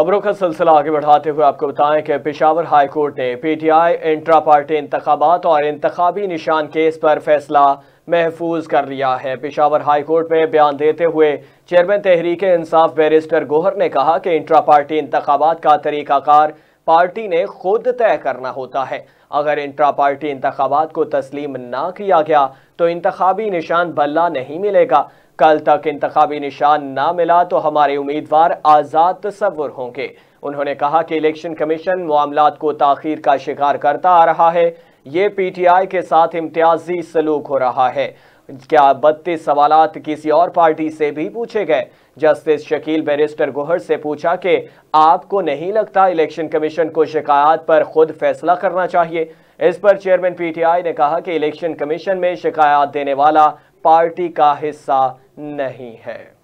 खबरों का सिलसिला आगे बढ़ाते हुए आपको बताएं कि पिशावर हाई कोर्ट ने पीटीआई इंट्रा पार्टी इंतबात और इंतबी निशान केस पर फैसला महफूज कर लिया है पिशावर हाई कोर्ट में बयान देते हुए चेयरमैन तहरीक इंसाफ बैरिस्टर गोहर ने कहा कि इंट्रा पार्टी इंतबात का तरीकाकार पार्टी ने खुद तय करना होता है अगर इंट्रा पार्टी इंतबात को तस्लीम ना किया गया तो इंतबी निशान बल्ला नहीं मिलेगा कल तक इंतबी निशान ना मिला तो हमारे उम्मीदवार आज़ाद तस्वुर होंगे उन्होंने कहा कि इलेक्शन कमीशन मामला को तखिर का शिकार करता आ रहा है ये पीटीआई के साथ इम्तियाजी सलूक हो रहा है क्या बत्तीस सवाल किसी और पार्टी से भी पूछे गए जस्टिस शकील बैरिस्टर गोहर से पूछा कि आपको नहीं लगता इलेक्शन कमीशन को शिकायत पर खुद फैसला करना चाहिए इस पर चेयरमैन पीटीआई ने कहा कि इलेक्शन कमीशन में शिकायत देने वाला पार्टी का हिस्सा नहीं है